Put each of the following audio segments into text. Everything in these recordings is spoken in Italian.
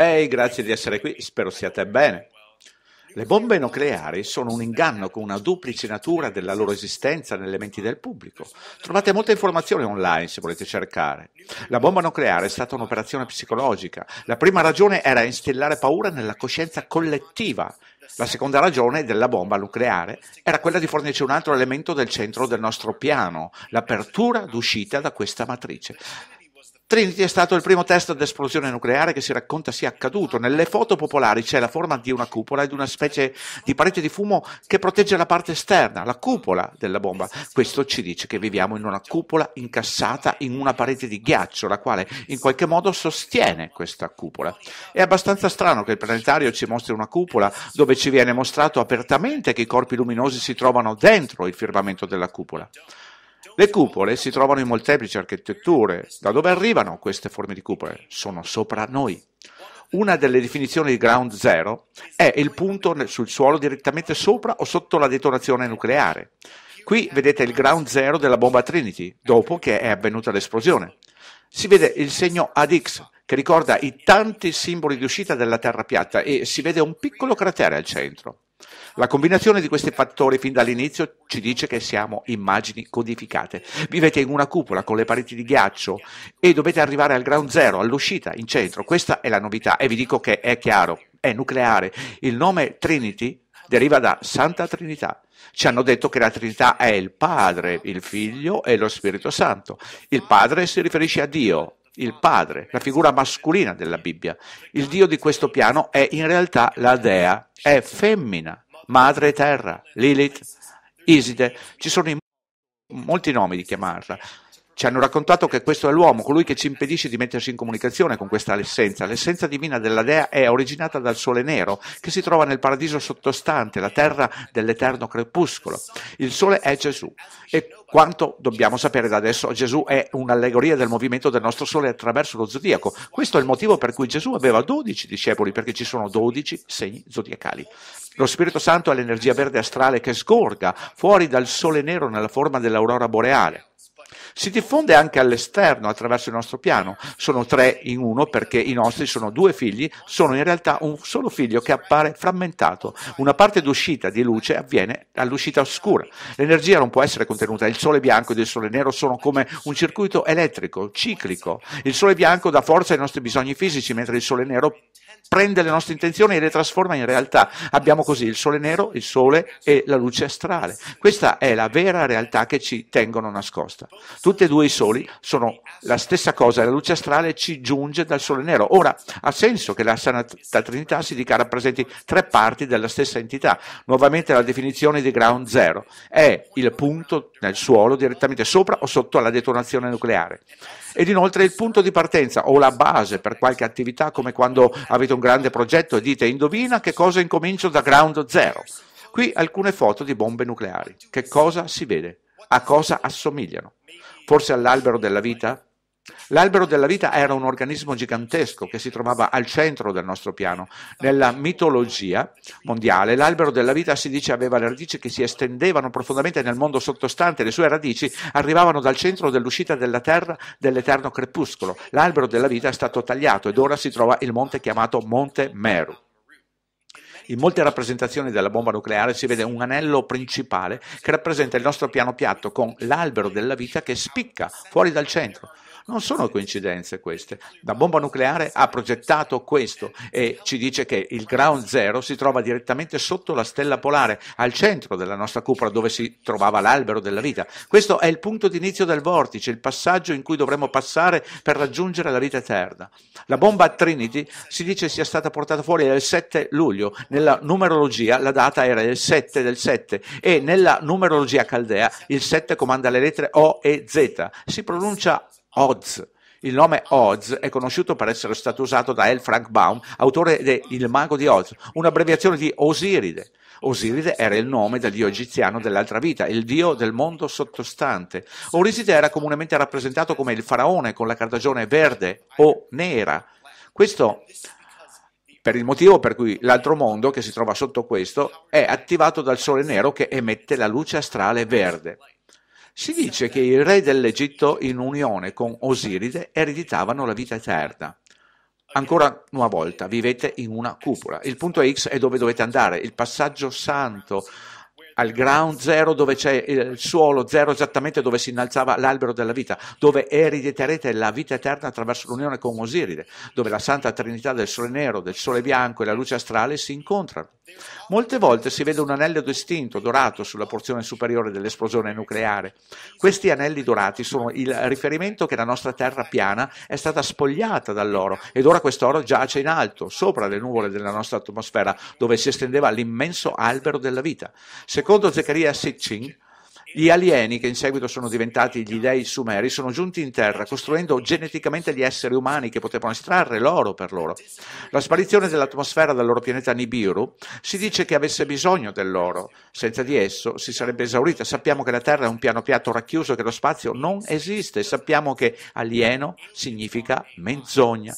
Ehi, hey, grazie di essere qui, spero siate bene. Le bombe nucleari sono un inganno con una duplice natura della loro esistenza nelle menti del pubblico. Trovate molte informazioni online se volete cercare. La bomba nucleare è stata un'operazione psicologica. La prima ragione era instillare paura nella coscienza collettiva. La seconda ragione della bomba nucleare era quella di fornirci un altro elemento del centro del nostro piano, l'apertura d'uscita da questa matrice. Trinity è stato il primo test ad esplosione nucleare che si racconta sia accaduto. Nelle foto popolari c'è la forma di una cupola e di una specie di parete di fumo che protegge la parte esterna, la cupola della bomba. Questo ci dice che viviamo in una cupola incassata in una parete di ghiaccio, la quale in qualche modo sostiene questa cupola. È abbastanza strano che il planetario ci mostri una cupola dove ci viene mostrato apertamente che i corpi luminosi si trovano dentro il firmamento della cupola. Le cupole si trovano in molteplici architetture. Da dove arrivano queste forme di cupole? Sono sopra noi. Una delle definizioni di ground zero è il punto sul suolo direttamente sopra o sotto la detonazione nucleare. Qui vedete il ground zero della bomba Trinity, dopo che è avvenuta l'esplosione. Si vede il segno ADX, che ricorda i tanti simboli di uscita della Terra piatta, e si vede un piccolo cratere al centro. La combinazione di questi fattori fin dall'inizio ci dice che siamo immagini codificate. Vivete in una cupola con le pareti di ghiaccio e dovete arrivare al ground zero, all'uscita, in centro. Questa è la novità e vi dico che è chiaro, è nucleare. Il nome Trinity deriva da Santa Trinità. Ci hanno detto che la Trinità è il Padre, il Figlio e lo Spirito Santo. Il Padre si riferisce a Dio, il padre, la figura mascolina della Bibbia. Il Dio di questo piano è in realtà la dea, è femmina, madre terra, Lilith, Iside. Ci sono molti nomi di chiamarla ci hanno raccontato che questo è l'uomo, colui che ci impedisce di mettersi in comunicazione con questa essenza. L'essenza divina della Dea è originata dal sole nero, che si trova nel paradiso sottostante, la terra dell'eterno crepuscolo. Il sole è Gesù e quanto dobbiamo sapere da adesso, Gesù è un'allegoria del movimento del nostro sole attraverso lo zodiaco. Questo è il motivo per cui Gesù aveva 12 discepoli, perché ci sono 12 segni zodiacali. Lo Spirito Santo è l'energia verde astrale che sgorga fuori dal sole nero nella forma dell'aurora boreale si diffonde anche all'esterno attraverso il nostro piano. Sono tre in uno perché i nostri sono due figli, sono in realtà un solo figlio che appare frammentato. Una parte d'uscita di luce avviene all'uscita oscura. L'energia non può essere contenuta, il sole bianco ed il sole nero sono come un circuito elettrico, ciclico. Il sole bianco dà forza ai nostri bisogni fisici, mentre il sole nero prende le nostre intenzioni e le trasforma in realtà. Abbiamo così il sole nero, il sole e la luce astrale. Questa è la vera realtà che ci tengono nascosta. Tutti e due i soli sono la stessa cosa, la luce astrale ci giunge dal sole nero. Ora, ha senso che la Santa Trinità si dica rappresenti tre parti della stessa entità. Nuovamente la definizione di ground zero è il punto nel suolo direttamente sopra o sotto alla detonazione nucleare ed inoltre il punto di partenza o la base per qualche attività come quando avete un grande progetto e dite indovina che cosa incomincio da ground zero. Qui alcune foto di bombe nucleari. Che cosa si vede? A cosa assomigliano? Forse all'albero della vita? L'albero della vita era un organismo gigantesco che si trovava al centro del nostro piano. Nella mitologia mondiale l'albero della vita si dice aveva le radici che si estendevano profondamente nel mondo sottostante, le sue radici arrivavano dal centro dell'uscita della terra dell'eterno crepuscolo. L'albero della vita è stato tagliato ed ora si trova il monte chiamato Monte Meru. In molte rappresentazioni della bomba nucleare si vede un anello principale che rappresenta il nostro piano piatto con l'albero della vita che spicca fuori dal centro. Non sono coincidenze queste. La bomba nucleare ha progettato questo e ci dice che il ground zero si trova direttamente sotto la stella polare, al centro della nostra cupola dove si trovava l'albero della vita. Questo è il punto d'inizio del vortice, il passaggio in cui dovremmo passare per raggiungere la vita eterna. La bomba Trinity si dice sia stata portata fuori il 7 luglio nella numerologia la data era il 7 del 7 e nella numerologia caldea il 7 comanda le lettere O e Z, si pronuncia Oz. Il nome Oz è conosciuto per essere stato usato da L. Frank Baum, autore de Il mago di Oz, un'abbreviazione di Osiride. Osiride era il nome del dio egiziano dell'altra vita, il dio del mondo sottostante. Oriside era comunemente rappresentato come il faraone con la cartagione verde o nera. Questo per il motivo per cui l'altro mondo che si trova sotto questo è attivato dal sole nero che emette la luce astrale verde. Si dice che i re dell'Egitto in unione con Osiride ereditavano la vita eterna. Ancora una volta, vivete in una cupola. Il punto X è dove dovete andare, il passaggio santo al ground zero dove c'è il suolo zero esattamente dove si innalzava l'albero della vita, dove erediterete la vita eterna attraverso l'unione con Osiride, dove la Santa Trinità del Sole Nero, del Sole Bianco e la luce astrale si incontrano. Molte volte si vede un anello distinto, dorato, sulla porzione superiore dell'esplosione nucleare. Questi anelli dorati sono il riferimento che la nostra terra piana è stata spogliata dall'oro ed ora quest'oro giace in alto, sopra le nuvole della nostra atmosfera, dove si estendeva l'immenso albero della vita. Secondo Secondo Zeccaria Sitchin, gli alieni, che in seguito sono diventati gli dei sumeri, sono giunti in terra costruendo geneticamente gli esseri umani che potevano estrarre l'oro per loro. La sparizione dell'atmosfera dal loro pianeta Nibiru si dice che avesse bisogno dell'oro, senza di esso si sarebbe esaurita. Sappiamo che la Terra è un piano piatto racchiuso che lo spazio non esiste, sappiamo che alieno significa menzogna.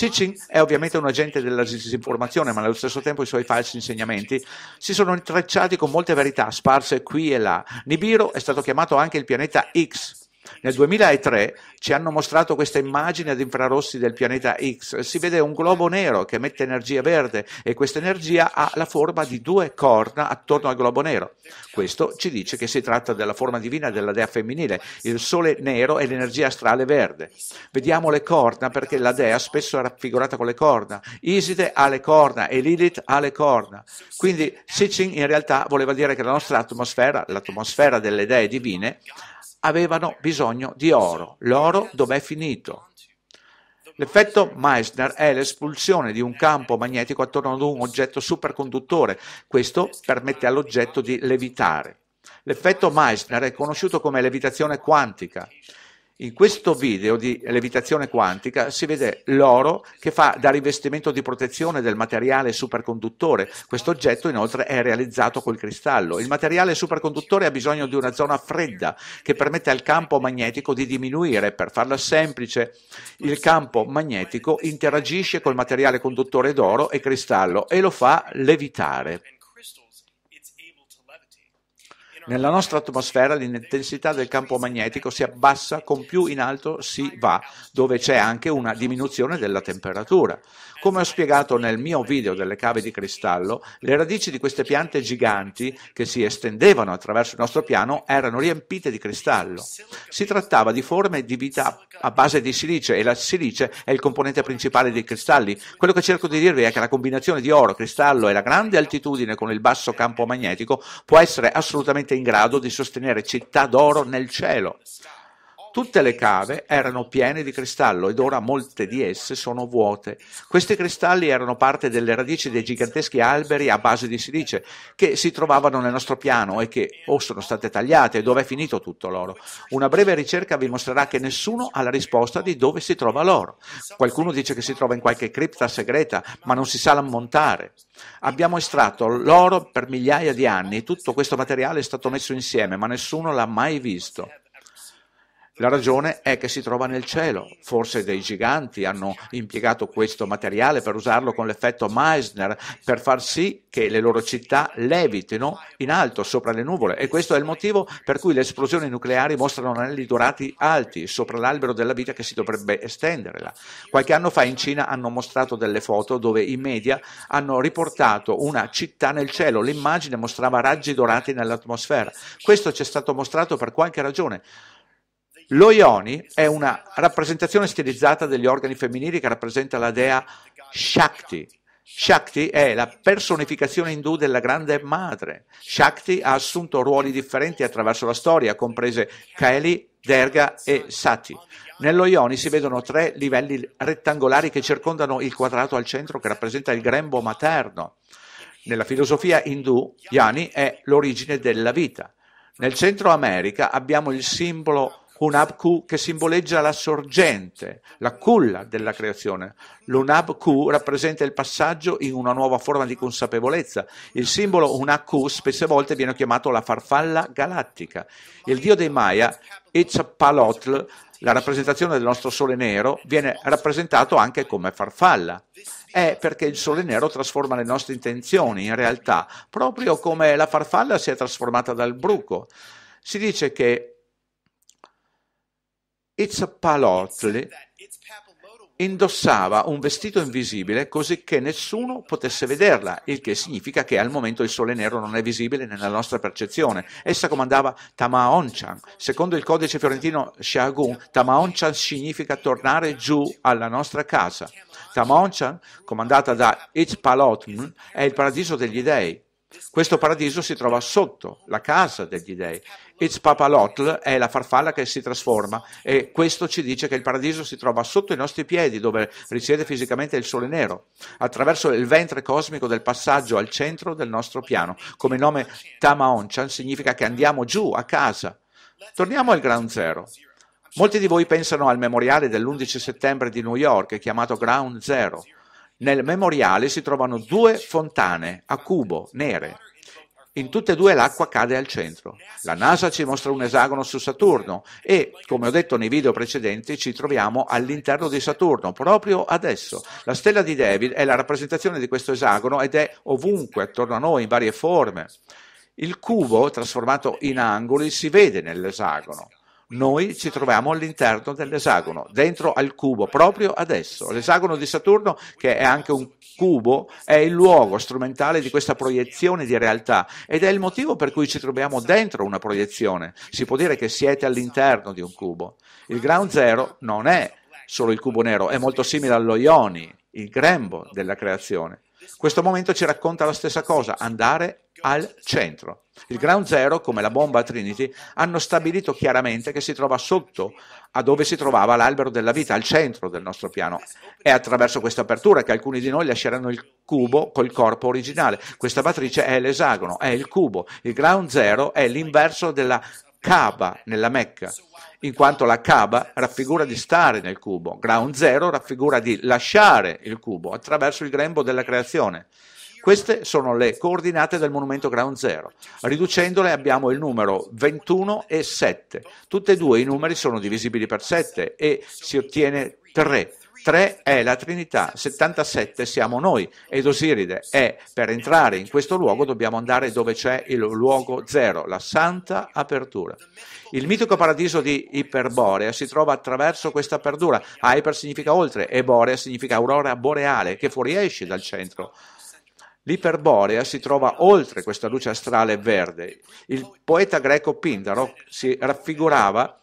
Sitchin è ovviamente un agente della disinformazione, ma allo stesso tempo i suoi falsi insegnamenti si sono intrecciati con molte verità sparse qui e là. Nibiru è stato chiamato anche il pianeta X nel 2003 ci hanno mostrato questa immagine ad infrarossi del pianeta X, si vede un globo nero che emette energia verde e questa energia ha la forma di due corna attorno al globo nero. Questo ci dice che si tratta della forma divina della dea femminile, il sole nero e l'energia astrale verde. Vediamo le corna perché la dea spesso è raffigurata con le corna. Iside ha le corna e Lilith ha le corna. Quindi Sitchin in realtà voleva dire che la nostra atmosfera, l'atmosfera delle dee divine, avevano bisogno di oro. L'oro dov'è finito? L'effetto Meissner è l'espulsione di un campo magnetico attorno ad un oggetto superconduttore. Questo permette all'oggetto di levitare. L'effetto Meissner è conosciuto come levitazione quantica. In questo video di levitazione quantica si vede l'oro che fa da rivestimento di protezione del materiale superconduttore. Questo oggetto inoltre è realizzato col cristallo. Il materiale superconduttore ha bisogno di una zona fredda che permette al campo magnetico di diminuire. Per farla semplice, il campo magnetico interagisce col materiale conduttore d'oro e cristallo e lo fa levitare. Nella nostra atmosfera l'intensità del campo magnetico si abbassa con più in alto si va, dove c'è anche una diminuzione della temperatura. Come ho spiegato nel mio video delle cave di cristallo, le radici di queste piante giganti che si estendevano attraverso il nostro piano erano riempite di cristallo. Si trattava di forme di vita a base di silice e la silice è il componente principale dei cristalli. Quello che cerco di dirvi è che la combinazione di oro, cristallo e la grande altitudine con il basso campo magnetico può essere assolutamente in grado di sostenere città d'oro nel cielo. Tutte le cave erano piene di cristallo ed ora molte di esse sono vuote. Questi cristalli erano parte delle radici dei giganteschi alberi a base di silice che si trovavano nel nostro piano e che o sono state tagliate dove è finito tutto l'oro. Una breve ricerca vi mostrerà che nessuno ha la risposta di dove si trova l'oro. Qualcuno dice che si trova in qualche cripta segreta, ma non si sa l'ammontare. Abbiamo estratto l'oro per migliaia di anni, tutto questo materiale è stato messo insieme, ma nessuno l'ha mai visto. La ragione è che si trova nel cielo. Forse dei giganti hanno impiegato questo materiale per usarlo con l'effetto Meissner, per far sì che le loro città levitino in alto sopra le nuvole. E questo è il motivo per cui le esplosioni nucleari mostrano anelli dorati alti sopra l'albero della vita che si dovrebbe estendere là. Qualche anno fa in Cina hanno mostrato delle foto dove i media hanno riportato una città nel cielo. L'immagine mostrava raggi dorati nell'atmosfera. Questo ci è stato mostrato per qualche ragione. Lo Ioni è una rappresentazione stilizzata degli organi femminili che rappresenta la dea Shakti. Shakti è la personificazione indù della grande madre. Shakti ha assunto ruoli differenti attraverso la storia, comprese Kaeli, Derga e Sati. Nello Ioni si vedono tre livelli rettangolari che circondano il quadrato al centro che rappresenta il grembo materno. Nella filosofia indù, Yani è l'origine della vita. Nel Centro America abbiamo il simbolo hunab che simboleggia la sorgente, la culla della creazione. lunab rappresenta il passaggio in una nuova forma di consapevolezza. Il simbolo Hunab-Q spesse volte viene chiamato la farfalla galattica. Il dio dei Maya, Etzpalotl, la rappresentazione del nostro sole nero, viene rappresentato anche come farfalla. È perché il sole nero trasforma le nostre intenzioni in realtà, proprio come la farfalla si è trasformata dal bruco. Si dice che Itza Palotli indossava un vestito invisibile così che nessuno potesse vederla, il che significa che al momento il sole nero non è visibile nella nostra percezione. Essa comandava Tamaonchan. Secondo il codice fiorentino Shagun, Tamaonchan significa tornare giù alla nostra casa. Tamaonchan, comandata da Itzpalotm, è il paradiso degli dei. Questo paradiso si trova sotto la casa degli dei It's Papalotl è la farfalla che si trasforma e questo ci dice che il paradiso si trova sotto i nostri piedi dove risiede fisicamente il sole nero, attraverso il ventre cosmico del passaggio al centro del nostro piano. Come nome Tamaonchan significa che andiamo giù a casa. Torniamo al ground zero. Molti di voi pensano al memoriale dell'11 settembre di New York chiamato Ground Zero. Nel memoriale si trovano due fontane a cubo nere. In tutte e due l'acqua cade al centro. La NASA ci mostra un esagono su Saturno e, come ho detto nei video precedenti, ci troviamo all'interno di Saturno, proprio adesso. La stella di David è la rappresentazione di questo esagono ed è ovunque, attorno a noi, in varie forme. Il cubo, trasformato in angoli, si vede nell'esagono noi ci troviamo all'interno dell'esagono, dentro al cubo, proprio adesso. L'esagono di Saturno, che è anche un cubo, è il luogo strumentale di questa proiezione di realtà ed è il motivo per cui ci troviamo dentro una proiezione. Si può dire che siete all'interno di un cubo. Il ground zero non è solo il cubo nero, è molto simile allo ioni, il grembo della creazione. Questo momento ci racconta la stessa cosa, andare al centro. Il ground zero, come la bomba Trinity, hanno stabilito chiaramente che si trova sotto a dove si trovava l'albero della vita, al centro del nostro piano. È attraverso questa apertura che alcuni di noi lasceranno il cubo col corpo originale. Questa matrice è l'esagono, è il cubo. Il ground zero è l'inverso della Kaaba nella Mecca, in quanto la Kaaba raffigura di stare nel cubo, ground zero raffigura di lasciare il cubo attraverso il grembo della creazione. Queste sono le coordinate del monumento Ground Zero. Riducendole abbiamo il numero 21 e 7. Tutti e due i numeri sono divisibili per 7 e si ottiene 3. 3 è la Trinità, 77 siamo noi ed Osiride è per entrare in questo luogo dobbiamo andare dove c'è il luogo zero, la santa apertura. Il mitico paradiso di Iperborea si trova attraverso questa apertura. Hyper significa oltre e Borea significa aurora boreale che fuoriesce dal centro L'iperborea si trova oltre questa luce astrale verde. Il poeta greco Pindaro si raffigurava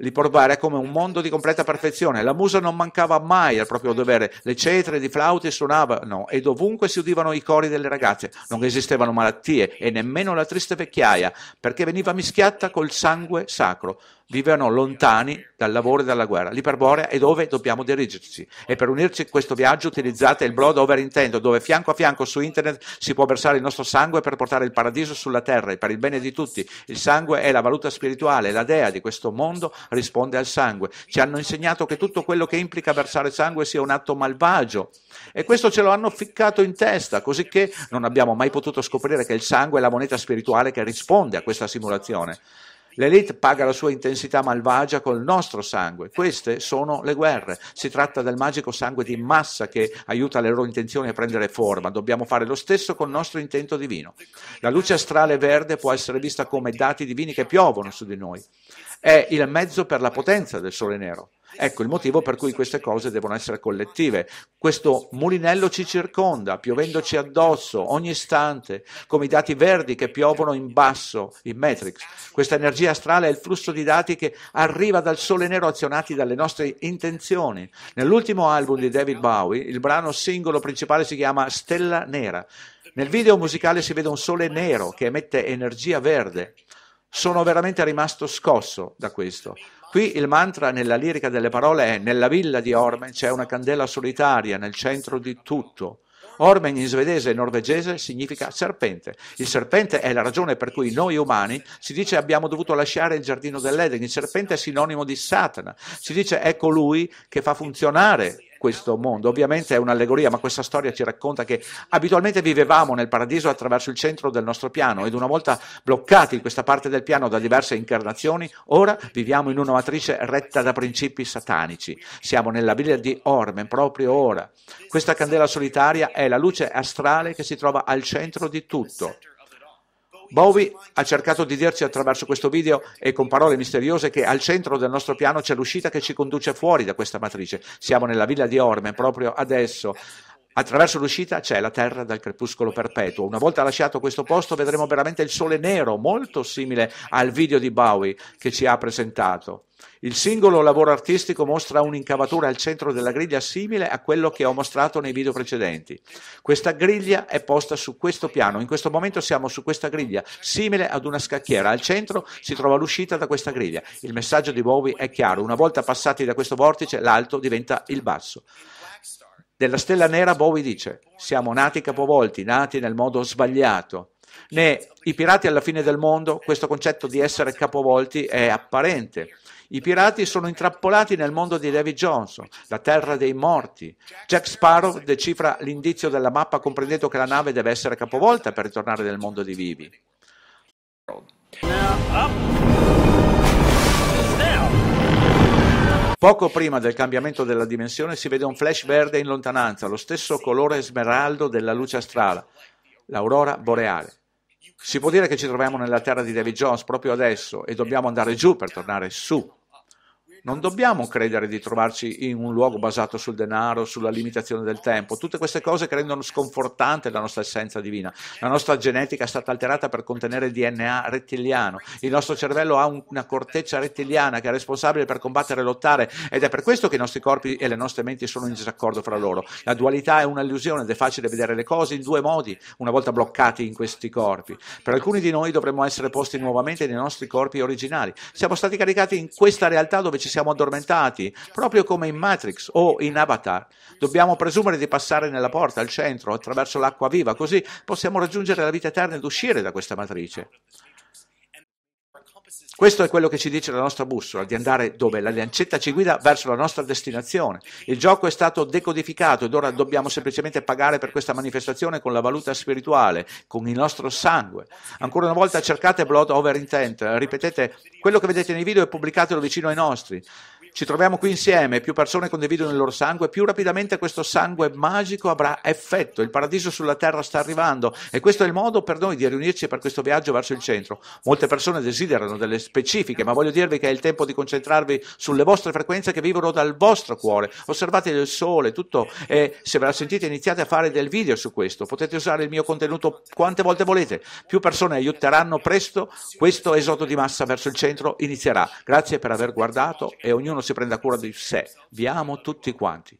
l'iperborea come un mondo di completa perfezione. La musa non mancava mai al proprio dovere. Le cetre di flauti suonavano e dovunque si udivano i cori delle ragazze. Non esistevano malattie e nemmeno la triste vecchiaia, perché veniva mischiata col sangue sacro vivono lontani dal lavoro e dalla guerra. L'iperborea è dove dobbiamo dirigerci e per unirci a questo viaggio utilizzate il blog Over Intendo, dove fianco a fianco su internet si può versare il nostro sangue per portare il paradiso sulla terra e per il bene di tutti. Il sangue è la valuta spirituale, la dea di questo mondo risponde al sangue. Ci hanno insegnato che tutto quello che implica versare sangue sia un atto malvagio e questo ce lo hanno ficcato in testa, così che non abbiamo mai potuto scoprire che il sangue è la moneta spirituale che risponde a questa simulazione. L'elite paga la sua intensità malvagia col nostro sangue. Queste sono le guerre. Si tratta del magico sangue di massa che aiuta le loro intenzioni a prendere forma. Dobbiamo fare lo stesso col nostro intento divino. La luce astrale verde può essere vista come dati divini che piovono su di noi è il mezzo per la potenza del sole nero. Ecco il motivo per cui queste cose devono essere collettive. Questo mulinello ci circonda, piovendoci addosso ogni istante, come i dati verdi che piovono in basso, in Matrix. Questa energia astrale è il flusso di dati che arriva dal sole nero azionati dalle nostre intenzioni. Nell'ultimo album di David Bowie, il brano singolo principale si chiama Stella Nera. Nel video musicale si vede un sole nero che emette energia verde, sono veramente rimasto scosso da questo. Qui il mantra nella lirica delle parole è nella villa di Ormen c'è una candela solitaria nel centro di tutto. Ormen in svedese e norvegese significa serpente. Il serpente è la ragione per cui noi umani si dice abbiamo dovuto lasciare il giardino dell'Eden. Il serpente è sinonimo di Satana. Si dice è colui ecco che fa funzionare questo mondo. Ovviamente è un'allegoria, ma questa storia ci racconta che abitualmente vivevamo nel paradiso attraverso il centro del nostro piano ed una volta bloccati in questa parte del piano da diverse incarnazioni, ora viviamo in una matrice retta da principi satanici. Siamo nella villa di Ormen proprio ora. Questa candela solitaria è la luce astrale che si trova al centro di tutto. Bowie ha cercato di dirci attraverso questo video e con parole misteriose che al centro del nostro piano c'è l'uscita che ci conduce fuori da questa matrice. Siamo nella villa di Orme proprio adesso, Attraverso l'uscita c'è la terra dal crepuscolo perpetuo. Una volta lasciato questo posto vedremo veramente il sole nero, molto simile al video di Bowie che ci ha presentato. Il singolo lavoro artistico mostra un'incavatura al centro della griglia simile a quello che ho mostrato nei video precedenti. Questa griglia è posta su questo piano, in questo momento siamo su questa griglia, simile ad una scacchiera. Al centro si trova l'uscita da questa griglia. Il messaggio di Bowie è chiaro, una volta passati da questo vortice l'alto diventa il basso. Della stella nera Bowie dice, siamo nati capovolti, nati nel modo sbagliato. Né i pirati alla fine del mondo, questo concetto di essere capovolti è apparente. I pirati sono intrappolati nel mondo di David Johnson, la terra dei morti. Jack Sparrow decifra l'indizio della mappa comprendendo che la nave deve essere capovolta per ritornare nel mondo di vivi. Poco prima del cambiamento della dimensione si vede un flash verde in lontananza, lo stesso colore smeraldo della luce astrale, l'aurora boreale. Si può dire che ci troviamo nella terra di David Jones proprio adesso e dobbiamo andare giù per tornare su. Non dobbiamo credere di trovarci in un luogo basato sul denaro, sulla limitazione del tempo, tutte queste cose che rendono sconfortante la nostra essenza divina. La nostra genetica è stata alterata per contenere il DNA rettiliano, il nostro cervello ha una corteccia rettiliana che è responsabile per combattere e lottare ed è per questo che i nostri corpi e le nostre menti sono in disaccordo fra loro. La dualità è un'illusione ed è facile vedere le cose in due modi, una volta bloccati in questi corpi. Per alcuni di noi dovremmo essere posti nuovamente nei nostri corpi originali. Siamo stati caricati in questa realtà dove ci siamo siamo addormentati, proprio come in Matrix o in Avatar. Dobbiamo presumere di passare nella porta, al centro, attraverso l'acqua viva, così possiamo raggiungere la vita eterna ed uscire da questa matrice. Questo è quello che ci dice la nostra bussola, di andare dove la lancetta ci guida verso la nostra destinazione. Il gioco è stato decodificato ed ora dobbiamo semplicemente pagare per questa manifestazione con la valuta spirituale, con il nostro sangue. Ancora una volta cercate Blood Over Intent, ripetete quello che vedete nei video e pubblicatelo vicino ai nostri. Ci troviamo qui insieme, più persone condividono il loro sangue, più rapidamente questo sangue magico avrà effetto. Il paradiso sulla terra sta arrivando e questo è il modo per noi di riunirci per questo viaggio verso il centro. Molte persone desiderano delle specifiche, ma voglio dirvi che è il tempo di concentrarvi sulle vostre frequenze che vivono dal vostro cuore. Osservate il sole, tutto e se ve la sentite iniziate a fare del video su questo. Potete usare il mio contenuto quante volte volete. Più persone aiuteranno presto questo esodo di massa verso il centro inizierà. Grazie per aver guardato e ognuno si prenda cura di sé. Vi amo tutti quanti.